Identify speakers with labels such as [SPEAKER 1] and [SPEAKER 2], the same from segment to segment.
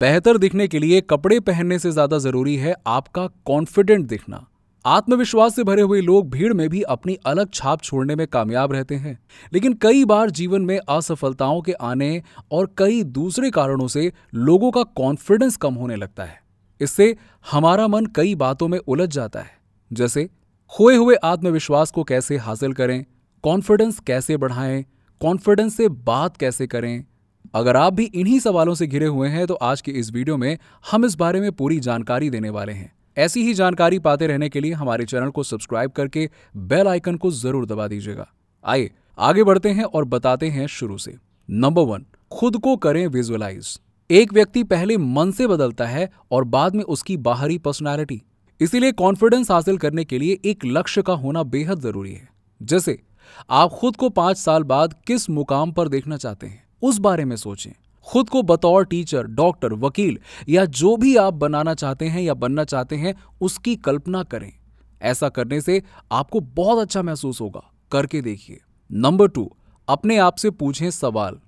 [SPEAKER 1] बेहतर दिखने के लिए कपड़े पहनने से ज्यादा जरूरी है आपका कॉन्फिडेंट दिखना आत्मविश्वास से भरे हुए लोग भीड़ में भी अपनी अलग छाप छोड़ने में कामयाब रहते हैं लेकिन कई बार जीवन में असफलताओं के आने और कई दूसरे कारणों से लोगों का कॉन्फिडेंस कम होने लगता है इससे हमारा मन कई बातों में उलझ जाता है जैसे खोए हुए आत्मविश्वास को कैसे हासिल करें कॉन्फिडेंस कैसे बढ़ाएं कॉन्फिडेंस से बात कैसे करें अगर आप भी इन्हीं सवालों से घिरे हुए हैं तो आज के इस वीडियो में हम इस बारे में पूरी जानकारी देने वाले हैं ऐसी ही जानकारी पाते रहने के लिए हमारे चैनल को सब्सक्राइब करके बेल आइकन को जरूर दबा दीजिएगा आइए आगे बढ़ते हैं और बताते हैं शुरू से नंबर वन खुद को करें विजुअलाइज एक व्यक्ति पहले मन से बदलता है और बाद में उसकी बाहरी पर्सनैलिटी इसीलिए कॉन्फिडेंस हासिल करने के लिए एक लक्ष्य का होना बेहद जरूरी है जैसे आप खुद को पांच साल बाद किस मुकाम पर देखना चाहते हैं उस बारे में सोचें खुद को बतौर टीचर डॉक्टर वकील या जो भी आप बनाना चाहते हैं या बनना चाहते हैं उसकी कल्पना करें ऐसा करने से आपको बहुत अच्छा महसूस होगा करके देखिए नंबर टू अपने आप से पूछें सवाल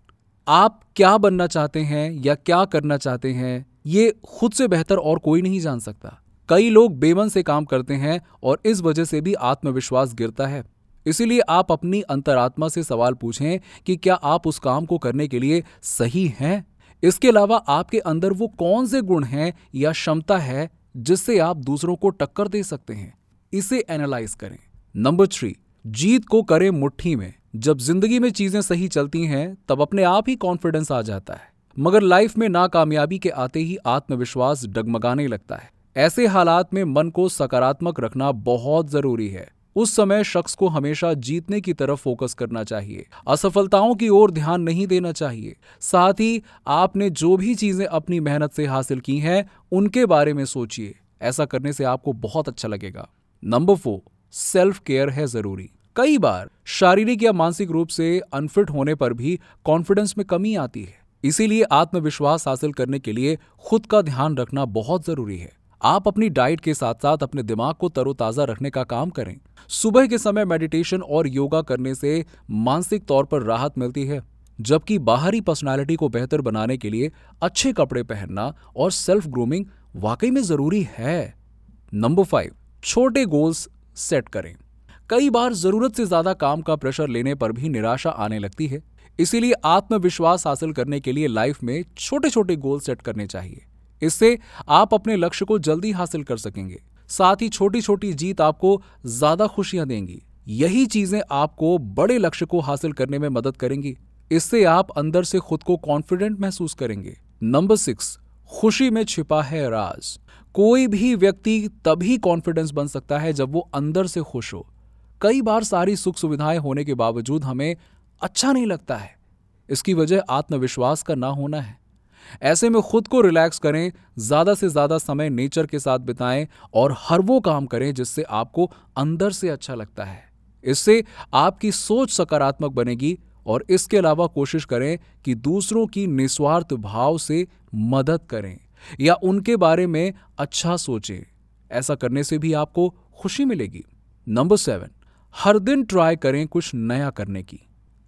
[SPEAKER 1] आप क्या बनना चाहते हैं या क्या करना चाहते हैं ये खुद से बेहतर और कोई नहीं जान सकता कई लोग बेमन से काम करते हैं और इस वजह से भी आत्मविश्वास गिरता है इसीलिए आप अपनी अंतरात्मा से सवाल पूछें कि क्या आप उस काम को करने के लिए सही हैं इसके अलावा आपके अंदर वो कौन से गुण हैं या क्षमता है जिससे आप दूसरों को टक्कर दे सकते हैं इसे एनालाइज करें नंबर थ्री जीत को करें मुट्ठी में जब जिंदगी में चीजें सही चलती हैं तब अपने आप ही कॉन्फिडेंस आ जाता है मगर लाइफ में नाकामयाबी के आते ही आत्मविश्वास डगमगाने लगता है ऐसे हालात में मन को सकारात्मक रखना बहुत जरूरी है उस समय शख्स को हमेशा जीतने की तरफ फोकस करना चाहिए असफलताओं की ओर ध्यान नहीं देना चाहिए साथ ही आपने जो भी चीजें अपनी मेहनत से हासिल की हैं उनके बारे में सोचिए ऐसा करने से आपको बहुत अच्छा लगेगा नंबर फोर सेल्फ केयर है जरूरी कई बार शारीरिक या मानसिक रूप से अनफिट होने पर भी कॉन्फिडेंस में कमी आती है इसीलिए आत्मविश्वास हासिल करने के लिए खुद का ध्यान रखना बहुत जरूरी है आप अपनी डाइट के साथ साथ अपने दिमाग को तरोताज़ा रखने का काम करें सुबह के समय मेडिटेशन और योगा करने से मानसिक तौर पर राहत मिलती है जबकि बाहरी पर्सनालिटी को बेहतर बनाने के लिए अच्छे कपड़े पहनना और सेल्फ ग्रूमिंग वाकई में ज़रूरी है नंबर फाइव छोटे गोल्स सेट करें कई बार ज़रूरत से ज़्यादा काम का प्रेशर लेने पर भी निराशा आने लगती है इसीलिए आत्मविश्वास हासिल करने के लिए लाइफ में छोटे छोटे गोल सेट करने चाहिए इससे आप अपने लक्ष्य को जल्दी हासिल कर सकेंगे साथ ही छोटी छोटी जीत आपको ज्यादा खुशियां देंगी यही चीजें आपको बड़े लक्ष्य को हासिल करने में मदद करेंगी इससे आप अंदर से खुद को कॉन्फिडेंट महसूस करेंगे नंबर सिक्स खुशी में छिपा है राज कोई भी व्यक्ति तभी कॉन्फिडेंस बन सकता है जब वो अंदर से खुश हो कई बार सारी सुख सुविधाएं होने के बावजूद हमें अच्छा नहीं लगता है इसकी वजह आत्मविश्वास का ना होना है ऐसे में खुद को रिलैक्स करें ज़्यादा से ज़्यादा समय नेचर के साथ बिताएं और हर वो काम करें जिससे आपको अंदर से अच्छा लगता है इससे आपकी सोच सकारात्मक बनेगी और इसके अलावा कोशिश करें कि दूसरों की निस्वार्थ भाव से मदद करें या उनके बारे में अच्छा सोचें ऐसा करने से भी आपको खुशी मिलेगी नंबर सेवन हर दिन ट्राई करें कुछ नया करने की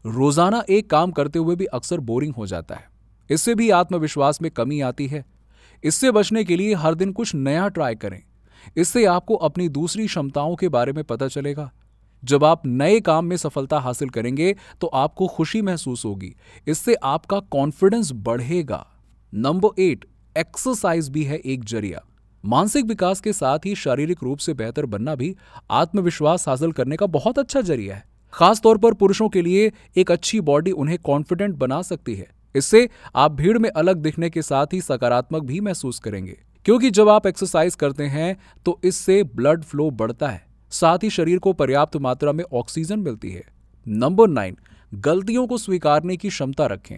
[SPEAKER 1] रोजाना एक काम करते हुए भी अक्सर बोरिंग हो जाता है इससे भी आत्मविश्वास में कमी आती है इससे बचने के लिए हर दिन कुछ नया ट्राई करें इससे आपको अपनी दूसरी क्षमताओं के बारे में पता चलेगा जब आप नए काम में सफलता हासिल करेंगे तो आपको खुशी महसूस होगी इससे आपका कॉन्फिडेंस बढ़ेगा नंबर एट एक्सरसाइज भी है एक जरिया मानसिक विकास के साथ ही शारीरिक रूप से बेहतर बनना भी आत्मविश्वास हासिल करने का बहुत अच्छा जरिया है खासतौर पर पुरुषों के लिए एक अच्छी बॉडी उन्हें कॉन्फिडेंट बना सकती है इससे आप भीड़ में अलग दिखने के साथ ही सकारात्मक भी महसूस करेंगे क्योंकि जब आप एक्सरसाइज करते हैं तो इससे ब्लड फ्लो बढ़ता है साथ ही शरीर को पर्याप्त मात्रा में ऑक्सीजन मिलती है नंबर नाइन गलतियों को स्वीकारने की क्षमता रखें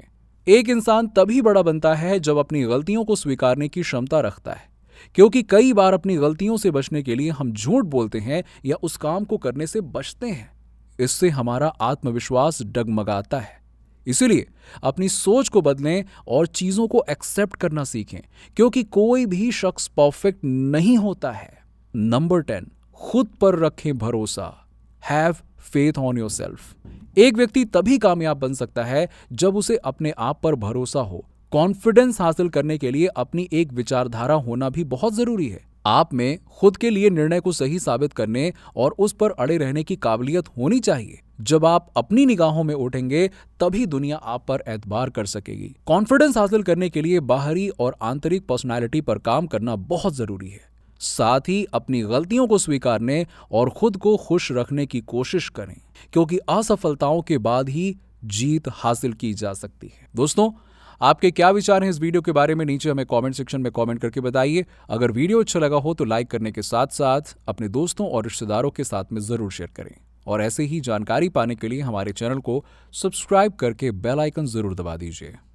[SPEAKER 1] एक इंसान तभी बड़ा बनता है जब अपनी गलतियों को स्वीकारने की क्षमता रखता है क्योंकि कई बार अपनी गलतियों से बचने के लिए हम झूठ बोलते हैं या उस काम को करने से बचते हैं इससे हमारा आत्मविश्वास डगमगाता है इसीलिए अपनी सोच को बदलें और चीज़ों को एक्सेप्ट करना सीखें क्योंकि कोई भी शख्स परफेक्ट नहीं होता है नंबर टेन खुद पर रखें भरोसा have faith on yourself एक व्यक्ति तभी कामयाब बन सकता है जब उसे अपने आप पर भरोसा हो कॉन्फिडेंस हासिल करने के लिए अपनी एक विचारधारा होना भी बहुत जरूरी है आप में खुद के लिए निर्णय को सही साबित करने और उस पर अड़े रहने की काबिलियत होनी चाहिए जब आप अपनी निगाहों में उठेंगे तभी दुनिया आप पर एतबार कर सकेगी कॉन्फिडेंस हासिल करने के लिए बाहरी और आंतरिक पर्सनैलिटी पर काम करना बहुत जरूरी है साथ ही अपनी गलतियों को स्वीकारने और खुद को खुश रखने की कोशिश करें क्योंकि असफलताओं के बाद ही जीत हासिल की जा सकती है दोस्तों आपके क्या विचार हैं इस वीडियो के बारे में नीचे हमें कॉमेंट सेक्शन में कॉमेंट करके बताइए अगर वीडियो अच्छा लगा हो तो लाइक करने के साथ साथ अपने दोस्तों और रिश्तेदारों के साथ में ज़रूर शेयर करें और ऐसे ही जानकारी पाने के लिए हमारे चैनल को सब्सक्राइब करके बेल आइकन ज़रूर दबा दीजिए